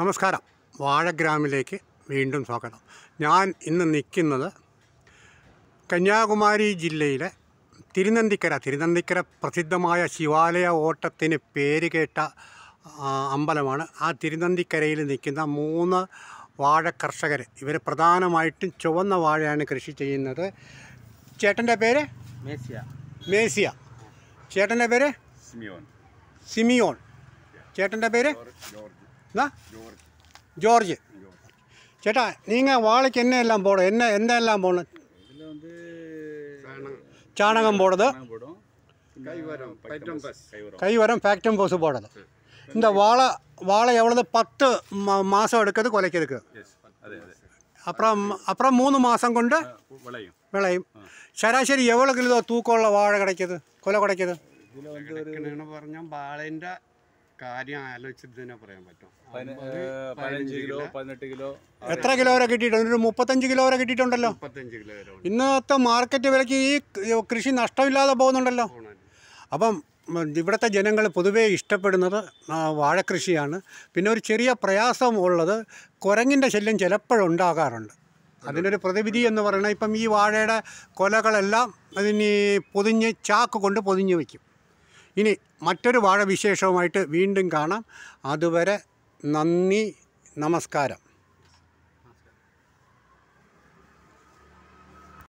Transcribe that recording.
നമസ്കാരം വാഴഗ്രാമിലേക്ക് വീണ്ടും സ്വാഗതം ഞാൻ ഇന്ന് നിൽക്കുന്നത് കന്യാകുമാരി ജില്ലയിലെ തിരുനന്തിക്കര തിരുനന്തിക്കര പ്രസിദ്ധമായ ശിവാലയ ഓട്ടത്തിന് പേരുകേട്ട അമ്പലമാണ് ആ തിരുനന്തിക്കരയിൽ നിൽക്കുന്ന മൂന്ന് വാഴ കർഷകർ ഇവർ പ്രധാനമായിട്ടും ചുവന്ന വാഴയാണ് കൃഷി ചെയ്യുന്നത് ചേട്ടൻ്റെ പേര് മേസിയ മേസിയ ചേട്ടൻ്റെ പേര് സിമിയോൺ സിമിയോൺ ചേട്ടൻ്റെ പേര് എന്താ ജോർജ് ചേട്ടാ நீங்கள் வாழைக்கு என்ன எல்லாம் போடும் என்ன எந்த எல்லாம் போடணும் சாணகம் போடுறது கைவரம் ஃபேக்டம் போஸ் போடுறது இந்த வாழை வாழை எவ்வளவு பத்து மாதம் எடுக்கிறது கொலைக்கிறதுக்கு அப்புறம் அப்புறம் மூணு மாதம் கொண்டு விளையும் ശരാശരി എവ്വളോ കിലോ തൂക്കമുള്ള വാഴ കിടക്കിയത് കൊല കിടക്കിയത് ഇതിൽ പറഞ്ഞാൽ വാഴൻ്റെ കാര്യം ആലോചിച്ചിട്ട് തന്നെ പറയാൻ പറ്റും പതിനഞ്ച് കിലോ പതിനെട്ട് കിലോ എത്ര കിലോ വരെ കിട്ടിയിട്ടുണ്ട് ഒരു മുപ്പത്തഞ്ച് കിലോ വരെ കിട്ടിയിട്ടുണ്ടല്ലോ മുപ്പത്തഞ്ച് കിലോ വരെ ഇന്നത്തെ മാർക്കറ്റ് വിലയ്ക്ക് ഈ കൃഷി നഷ്ടമില്ലാതെ പോകുന്നുണ്ടല്ലോ അപ്പം ഇവിടുത്തെ ജനങ്ങൾ പൊതുവേ ഇഷ്ടപ്പെടുന്നത് വാഴക്കൃഷിയാണ് പിന്നെ ഒരു ചെറിയ പ്രയാസം ഉള്ളത് കുരങ്ങിൻ്റെ ശല്യം ചിലപ്പോഴുണ്ടാകാറുണ്ട് അതിനൊരു പ്രതിവിധി എന്ന് പറയുന്നത് ഇപ്പം ഈ വാഴയുടെ കൊലകളെല്ലാം അതിന് പൊതിഞ്ഞ് ചാക്ക് കൊണ്ട് പൊതിഞ്ഞ് വയ്ക്കും ഇനി മറ്റൊരു വാഴ വിശേഷവുമായിട്ട് വീണ്ടും കാണാം അതുവരെ നന്ദി നമസ്കാരം